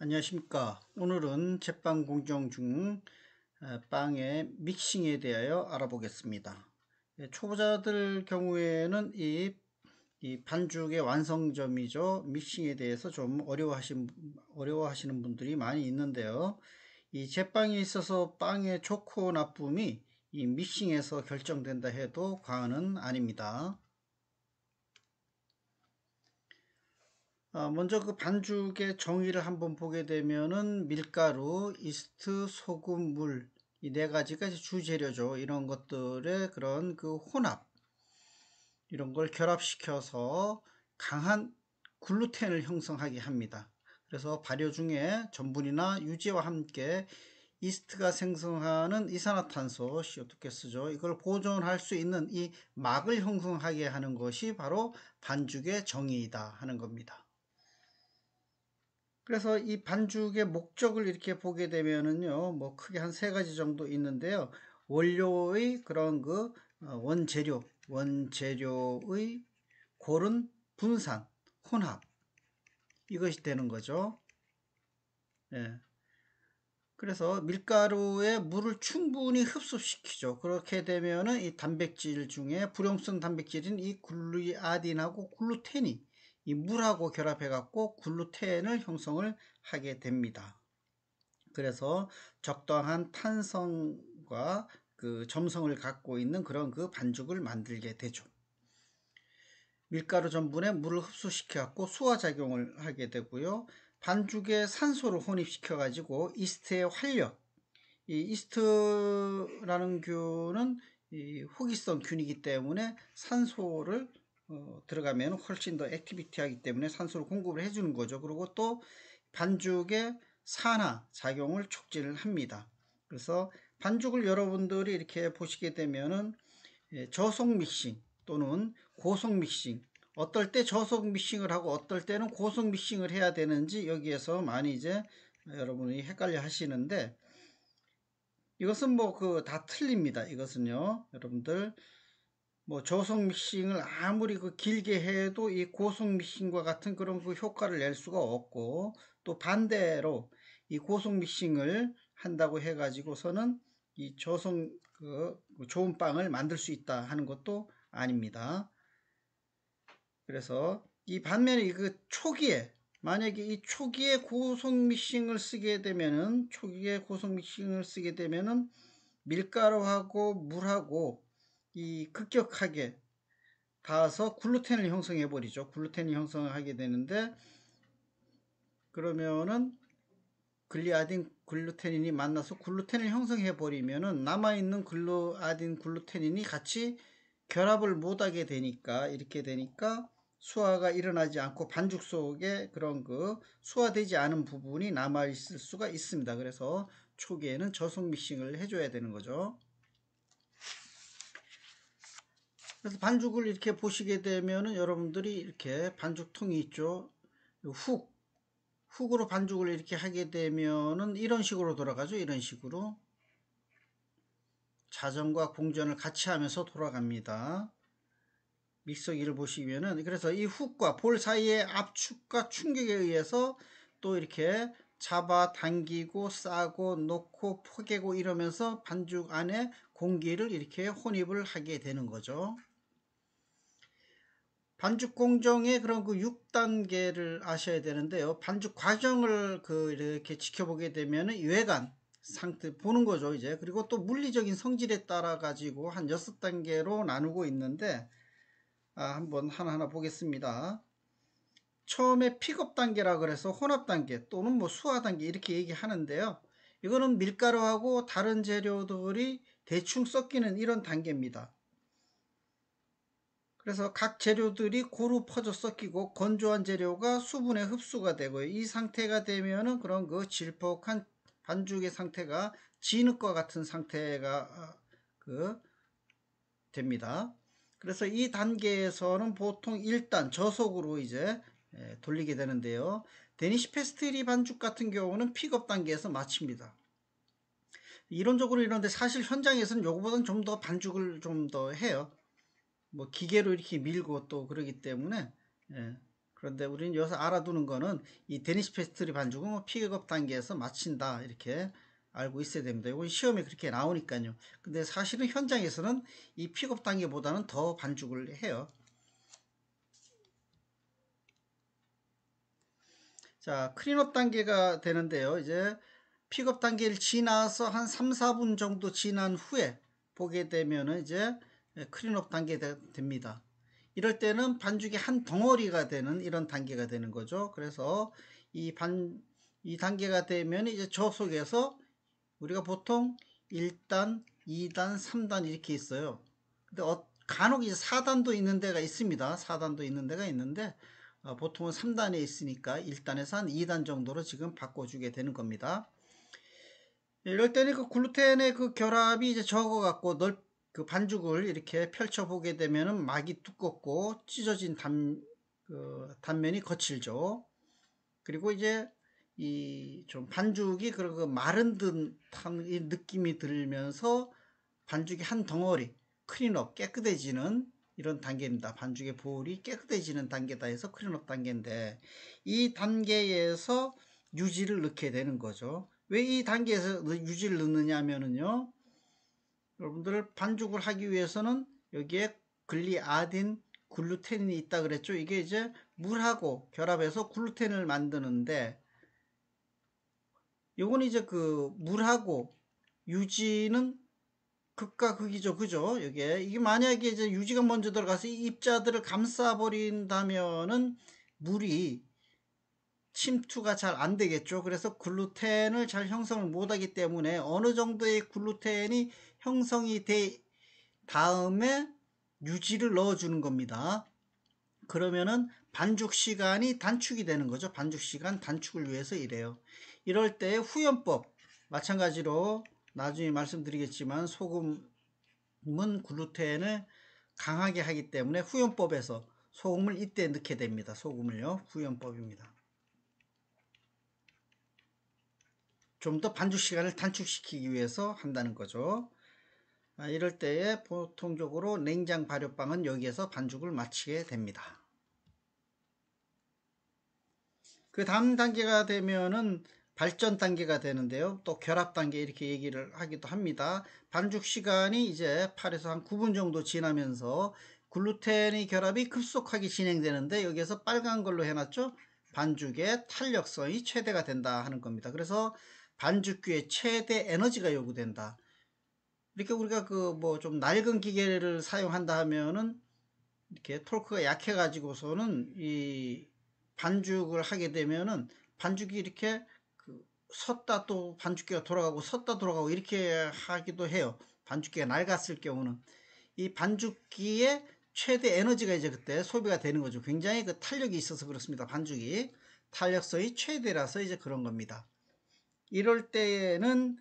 안녕하십니까 오늘은 제빵 공정 중 어, 빵의 믹싱에 대하여 알아보겠습니다 예, 초보자들 경우에는 이, 이 반죽의 완성점이죠 믹싱에 대해서 좀 어려워하신, 어려워하시는 분들이 많이 있는데요 이 제빵에 있어서 빵의 좋고 나쁨이이 믹싱에서 결정된다 해도 과언은 아닙니다 어, 먼저 그 반죽의 정의를 한번 보게 되면은 밀가루, 이스트, 소금, 물이 네 가지가 주재료죠. 이런 것들의 그런 그 혼합 이런 걸 결합시켜서 강한 글루텐을 형성하게 합니다. 그래서 발효 중에 전분이나 유지와 함께 이스트가 생성하는 이산화탄소 CO2가스죠. 이걸 보존할 수 있는 이 막을 형성하게 하는 것이 바로 반죽의 정의이다 하는 겁니다. 그래서 이 반죽의 목적을 이렇게 보게 되면은요, 뭐 크게 한 세 가지 정도 있는데요. 원료의 그런 그 어, 원재료, 원재료의 고른 분산, 혼합. 이것이 되는 거죠. 예. 그래서 밀가루에 물을 충분히 흡수시키죠. 그렇게 되면은 이 단백질 중에 불용성 단백질인 이 글루아딘하고 글루텐이 이 물하고 결합해 갖고 글루텐을 형성을 하게 됩니다. 그래서 적당한 탄성과 그 점성을 갖고 있는 그런 그 반죽을 만들게 되죠. 밀가루 전분에 물을 흡수시켜 갖고 수화 작용을 하게 되고요. 반죽에 산소를 혼입시켜 가지고 이스트의 활력 이 이스트라는 균은 이 호기성 균이기 때문에 산소를 어, 들어가면 훨씬 더 액티비티하기 때문에 산소를 공급을 해주는 거죠. 그리고 또 반죽의 산화 작용을 촉진을 합니다. 그래서 반죽을 여러분들이 이렇게 보시게 되면은 예, 저속 믹싱 또는 고속 믹싱 어떨 때 저속 믹싱을 하고 어떨 때는 고속 믹싱을 해야 되는지 여기에서 많이 이제 여러분이 헷갈려 하시는데 이것은 뭐 그 다 틀립니다. 이것은요. 여러분들 뭐 저속 믹싱을 아무리 그 길게 해도 이 고속 믹싱과 같은 그런 그 효과를 낼 수가 없고 또 반대로 이 고속 믹싱을 한다고 해가지고서는 이 저속 그 좋은 빵을 만들 수 있다 하는 것도 아닙니다. 그래서 이 반면에 그 초기에 만약에 이 초기에 고속 믹싱을 쓰게 되면은 초기에 고속 믹싱을 쓰게 되면은 밀가루하고 물하고 이 급격하게 닿아서 글루텐을 형성해 버리죠. 글루텐이 형성하게 되는데 그러면은 글리아딘 글루텐인이 만나서 글루텐을 형성해 버리면은 남아 있는 글루아딘 글루텐인이 같이 결합을 못하게 되니까 이렇게 되니까 수화가 일어나지 않고 반죽 속에 그런 그 수화되지 않은 부분이 남아 있을 수가 있습니다. 그래서 초기에는 저속 믹싱을 해줘야 되는 거죠. 그래서 반죽을 이렇게 보시게 되면은 여러분들이 이렇게 반죽통이 있죠. 훅 훅으로 반죽을 이렇게 하게 되면은 이런 식으로 돌아가죠. 이런 식으로 자전과 공전을 같이 하면서 돌아갑니다. 믹서기를 보시면은 그래서 이 훅과 볼 사이의 압축과 충격에 의해서 또 이렇게 잡아 당기고 싸고 놓고 포개고 이러면서 반죽 안에 공기를 이렇게 혼입을 하게 되는 거죠. 반죽 공정의 그런 그 6단계를 아셔야 되는데요. 반죽 과정을 그 이렇게 지켜보게 되면은 외관 상태 보는 거죠, 이제. 그리고 또 물리적인 성질에 따라 가지고 한 6단계로 나누고 있는데 아, 한번 하나하나 보겠습니다. 처음에 픽업 단계라 그래서 혼합 단계 또는 뭐 수화 단계 이렇게 얘기하는데요. 이거는 밀가루하고 다른 재료들이 대충 섞이는 이런 단계입니다. 그래서 각 재료들이 고루 퍼져 섞이고 건조한 재료가 수분에 흡수가 되고이 상태가 되면은 그런 그 질퍽한 반죽의 상태가 진흙과 같은 상태가 어, 그 됩니다. 그래서 이 단계에서는 보통 일단 저속으로 이제 예, 돌리게 되는데요. 데니시 페스트리 반죽 같은 경우는 픽업 단계에서 마칩니다. 이론적으로 이런데 사실 현장에서는 요거보다는 좀 더 반죽을 좀 더 해요. 뭐 기계로 이렇게 밀고 또 그러기 때문에 예. 그런데 우리는 여기서 알아두는 거는 이 데니시 페스트리 반죽은 뭐 픽업 단계에서 마친다 이렇게 알고 있어야 됩니다. 이건 시험에 그렇게 나오니까요. 근데 사실은 현장에서는 이 픽업 단계보다는 더 반죽을 해요. 자, 크린업 단계가 되는데요. 이제 픽업 단계를 지나서 한 3, 4분 정도 지난 후에 보게 되면은 이제 예, 클린업 단계가 됩니다. 이럴 때는 반죽이 한 덩어리가 되는 이런 단계가 되는 거죠. 그래서 이 반, 이 단계가 되면 이제 저 속에서 우리가 보통 1단, 2단, 3단 이렇게 있어요. 근데 어, 간혹 이제 4단도 있는 데가 있습니다. 4단도 있는 데가 있는데 어, 보통은 3단에 있으니까 1단에서 한 2단 정도로 지금 바꿔주게 되는 겁니다. 이럴 때는 그 글루텐의 그 결합이 이제 적어갖고 넓, 그 반죽을 이렇게 펼쳐보게 되면 막이 두껍고 찢어진 단, 그 단면이 거칠죠. 그리고 이제 이 좀 반죽이 그런 그 마른 듯한 느낌이 들면서 반죽이 한 덩어리 크린업 깨끗해지는 이런 단계입니다. 반죽의 볼이 깨끗해지는 단계다 해서 크린업 단계인데 이 단계에서 유지를 넣게 되는 거죠. 왜 이 단계에서 유지를 넣느냐 하면은요. 여러분들 반죽을 하기 위해서는 여기에 글리아딘 글루텐이 있다 그랬죠 이게 이제 물하고 결합해서 글루텐을 만드는데 요건 이제 그 물하고 유지는 극과 극이죠 그죠 이게 이게 만약에 이제 유지가 먼저 들어가서 입자들을 감싸 버린다면은 물이 침투가 잘 안 되겠죠. 그래서 글루텐을 잘 형성을 못하기 때문에 어느 정도의 글루텐이 형성이 돼 다음에 유지를 넣어주는 겁니다. 그러면은 반죽 시간이 단축이 되는 거죠. 반죽 시간 단축을 위해서 이래요. 이럴 때 후연법 마찬가지로 나중에 말씀드리겠지만 소금은 글루텐을 강하게 하기 때문에 후연법에서 소금을 이때 넣게 됩니다. 소금을요. 후연법입니다. 좀더 반죽 시간을 단축시키기 위해서 한다는 거죠. 아, 이럴 때에 보통적으로 냉장 발효빵은 여기에서 반죽을 마치게 됩니다. 그 다음 단계가 되면은 발전 단계가 되는데요. 또 결합 단계 이렇게 얘기를 하기도 합니다. 반죽 시간이 이제 8에서 한 9분 정도 지나면서 글루텐의 결합이 급속하게 진행되는데 여기에서 빨간 걸로 해놨죠. 반죽의 탄력성이 최대가 된다 하는 겁니다. 그래서 반죽기에 최대 에너지가 요구된다. 이렇게 우리가 그 뭐 좀 낡은 기계를 사용한다 하면은 이렇게 토크가 약해 가지고서는 이 반죽을 하게 되면은 반죽이 이렇게 그 섰다 또 반죽기가 돌아가고 섰다 돌아가고 이렇게 하기도 해요. 반죽기가 낡았을 경우는 이 반죽기에 최대 에너지가 이제 그때 소비가 되는 거죠. 굉장히 그 탄력이 있어서 그렇습니다. 반죽이 탄력성이 최대라서 이제 그런 겁니다. 이럴 때에는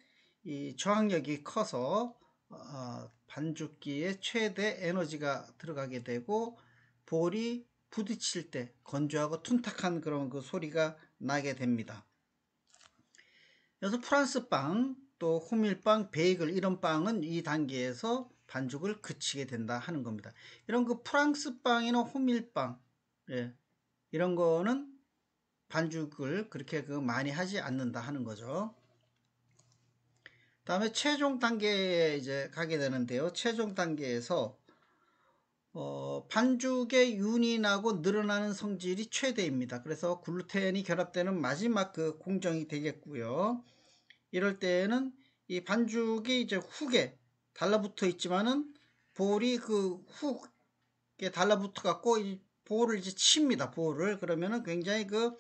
이 저항력이 커서 어, 반죽기에 최대 에너지가 들어가게 되고 볼이 부딪힐 때 건조하고 둔탁한 그런 그 소리가 나게 됩니다. 그래서 프랑스 빵, 또 호밀빵, 베이글 이런 빵은 이 단계에서 반죽을 그치게 된다 하는 겁니다. 이런 그 프랑스 빵이나 호밀빵 예, 이런 거는 반죽을 그렇게 그 많이 하지 않는다 하는 거죠. 다음에 최종 단계에 이제 가게 되는데요. 최종 단계에서 어, 반죽의 윤이나고 늘어나는 성질이 최대입니다. 그래서 글루텐이 결합되는 마지막 그 공정이 되겠고요. 이럴 때에는 이 반죽이 이제 훅에 달라붙어 있지만은 볼이 그 훅에 달라붙어 갖고 이 볼을 이제 칩니다. 볼을 그러면은 굉장히 그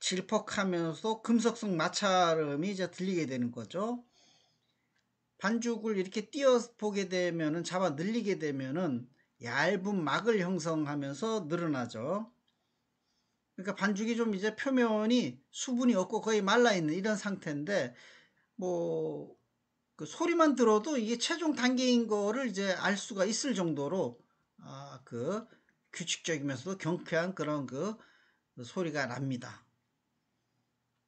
질퍽하면서 금속성 마찰음이 이제 들리게 되는 거죠. 반죽을 이렇게 띄어 보게 되면은 잡아 늘리게 되면은 얇은 막을 형성하면서 늘어나죠. 그러니까 반죽이 좀 이제 표면이 수분이 없고 거의 말라 있는 이런 상태인데 뭐 그 소리만 들어도 이게 최종 단계인 거를 이제 알 수가 있을 정도로 아그 규칙적이면서도 경쾌한 그런 그 소리가 납니다.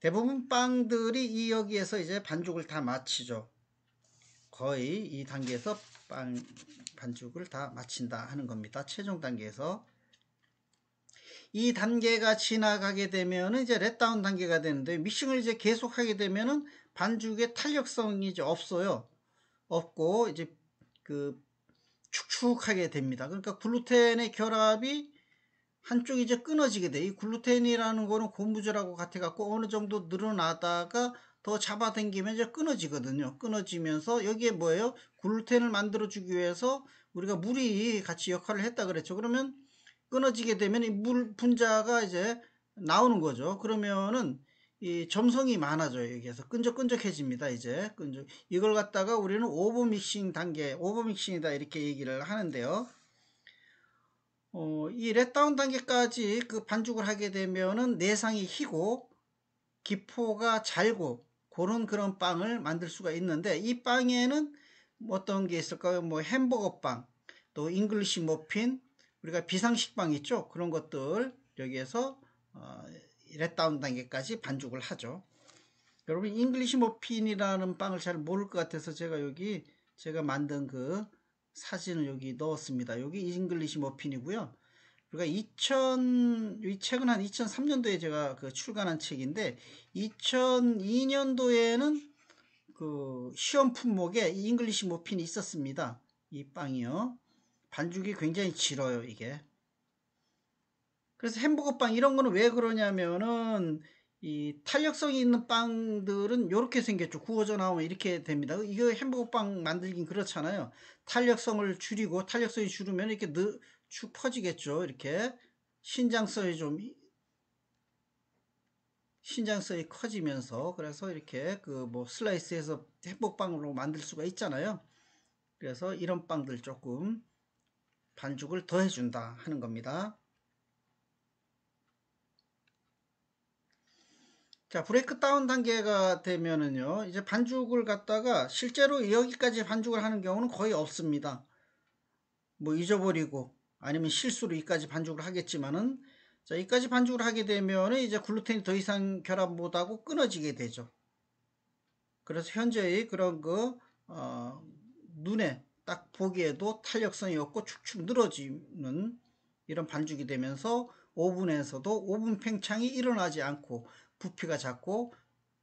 대부분 빵들이 이 여기에서 이제 반죽을 다 마치죠. 거의 이 단계에서 빵 반죽을 다 마친다 하는 겁니다. 최종 단계에서 이 단계가 지나가게 되면은 이제 렛다운 단계가 되는데 미싱을 이제 계속하게 되면은 반죽의 탄력성이 이제 없어요. 없고 이제 그 축축하게 됩니다. 그러니까 글루텐의 결합이 한쪽이 이제 끊어지게 돼. 이 글루텐이라는 거는 고무줄하고 같아갖고 어느 정도 늘어나다가 더 잡아당기면 이제 끊어지거든요. 끊어지면서 여기에 뭐예요? 글루텐을 만들어주기 위해서 우리가 물이 같이 역할을 했다 그랬죠. 그러면 끊어지게 되면 이 물 분자가 이제 나오는 거죠. 그러면은 이 점성이 많아져요. 여기에서 끈적끈적해집니다. 이제 끈적. 이걸 갖다가 우리는 오버 믹싱 단계, 오버 믹싱이다 이렇게 얘기를 하는데요. 어, 이 렛다운 단계까지 그 반죽을 하게 되면은 내상이 희고 기포가 잘고 그런 그런 빵을 만들 수가 있는데 이 빵에는 어떤 게 있을까요? 뭐 햄버거 빵, 또 잉글리시 머핀, 우리가 비상식 빵 있죠? 그런 것들 여기에서 어, 렛다운 단계까지 반죽을 하죠. 여러분 잉글리시 머핀이라는 빵을 잘 모를 것 같아서 제가 여기 제가 만든 그 사진을 여기 넣었습니다. 여기 잉글리시 머핀이고요. 그러니까 2000, 이 책은 한 2003년도에 제가 그 출간한 책인데 2002년도에는 그 시험 품목에 잉글리시 머핀이 있었습니다. 이 빵이요. 반죽이 굉장히 질어요, 이게. 그래서 햄버거 빵 이런 거는 왜 그러냐면은 이 탄력성이 있는 빵들은 이렇게 생겼죠. 구워져 나오면 이렇게 됩니다. 이거 햄버거 빵 만들긴 그렇잖아요. 탄력성을 줄이고 탄력성이 줄으면 이렇게 느, 축 퍼지겠죠. 이렇게 신장성이 좀 신장성이 커지면서 그래서 이렇게 그 뭐 슬라이스해서 햄버거빵으로 만들 수가 있잖아요. 그래서 이런 빵들 조금 반죽을 더 해준다 하는 겁니다. 자 브레이크 다운 단계가 되면은요 이제 반죽을 갖다가 실제로 여기까지 반죽을 하는 경우는 거의 없습니다 뭐 잊어버리고 아니면 실수로 이까지 반죽을 하겠지만은 자 이까지 반죽을 하게 되면은 이제 글루텐이 더 이상 결합 못하고 끊어지게 되죠 그래서 현재의 그런 그 어, 눈에 딱 보기에도 탄력성이 없고 축축 늘어지는 이런 반죽이 되면서 오븐에서도 오븐 팽창이 일어나지 않고 부피가 작고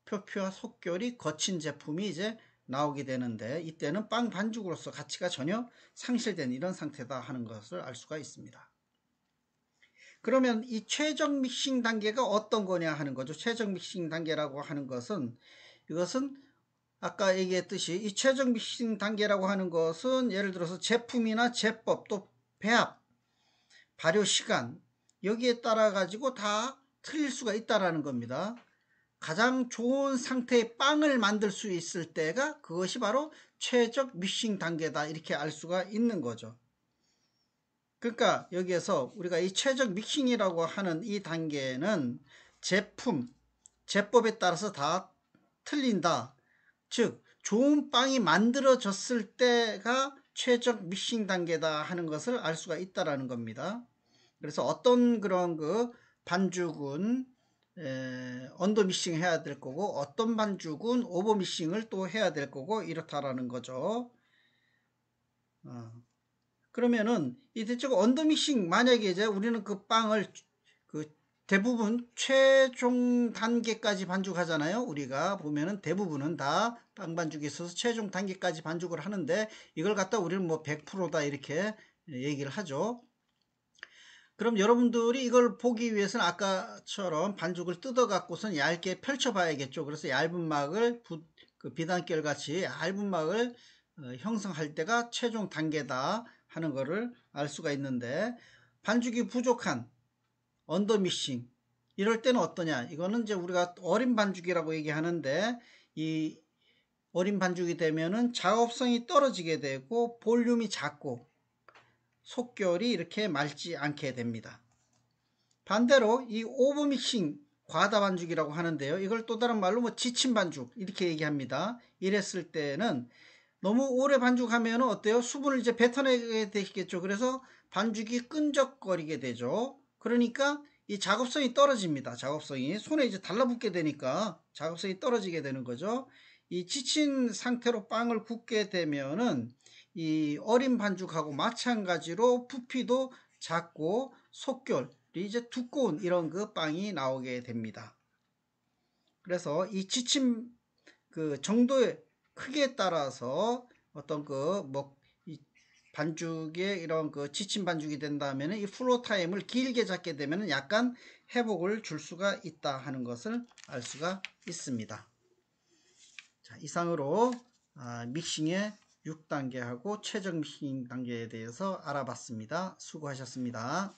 표피와 속결이 거친 제품이 이제 나오게 되는데 이때는 빵 반죽으로서 가치가 전혀 상실된 이런 상태다 하는 것을 알 수가 있습니다. 그러면 이 최적 믹싱 단계가 어떤 거냐 하는 거죠. 최적 믹싱 단계라고 하는 것은 이것은 아까 얘기했듯이 이 최적 믹싱 단계라고 하는 것은 예를 들어서 제품이나 제법 또 배합, 발효 시간 여기에 따라 가지고 다 틀릴 수가 있다라는 겁니다. 가장 좋은 상태의 빵을 만들 수 있을 때가 그것이 바로 최적 미싱 단계다 이렇게 알 수가 있는 거죠. 그러니까 여기에서 우리가 이 최적 미싱이라고 하는 이 단계는 제품, 제법에 따라서 다 틀린다. 즉 좋은 빵이 만들어졌을 때가 최적 미싱 단계다 하는 것을 알 수가 있다라는 겁니다. 그래서 어떤 그런 그 반죽은 에, 언더미싱 해야 될 거고 어떤 반죽은 오버미싱을 또 해야 될 거고 이렇다라는 거죠. 어. 그러면은 이 대체 언더미싱 만약에 이제 우리는 그 빵을 그 대부분 최종 단계까지 반죽하잖아요. 우리가 보면은 대부분은 다 빵반죽이 있어서 최종 단계까지 반죽을 하는데 이걸 갖다 우리는 뭐 100%다 이렇게 얘기를 하죠. 그럼 여러분들이 이걸 보기 위해서는 아까처럼 반죽을 뜯어갖고선 얇게 펼쳐봐야겠죠. 그래서 얇은 막을 부, 그 비단결 같이 얇은 막을 어, 형성할 때가 최종 단계다 하는 것을 알 수가 있는데 반죽이 부족한 언더미싱 이럴 때는 어떠냐 이거는 이제 우리가 어린 반죽이라고 얘기하는데 이 어린 반죽이 되면은 작업성이 떨어지게 되고 볼륨이 작고 속결이 이렇게 맑지 않게 됩니다. 반대로 이 오브 믹싱 과다 반죽이라고 하는데요. 이걸 또 다른 말로 뭐 지친 반죽 이렇게 얘기합니다. 이랬을 때는 너무 오래 반죽하면 어때요? 수분을 이제 뱉어내게 되겠죠. 그래서 반죽이 끈적거리게 되죠. 그러니까 이 작업성이 떨어집니다. 작업성이 손에 이제 달라붙게 되니까 작업성이 떨어지게 되는 거죠. 이 지친 상태로 빵을 굽게 되면은 이 어린 반죽하고 마찬가지로 부피도 작고 속결이 이제 두꺼운 이런 그 빵이 나오게 됩니다. 그래서 이 지침 그 정도의 크기에 따라서 어떤 그뭐 반죽에 이런 그 지친 반죽이 된다면 이 플로 타임을 길게 잡게 되면 약간 회복을 줄 수가 있다 하는 것을 알 수가 있습니다. 자, 이상으로 아, 믹싱의 6단계하고 최정신 단계에 대해서 알아봤습니다. 수고하셨습니다.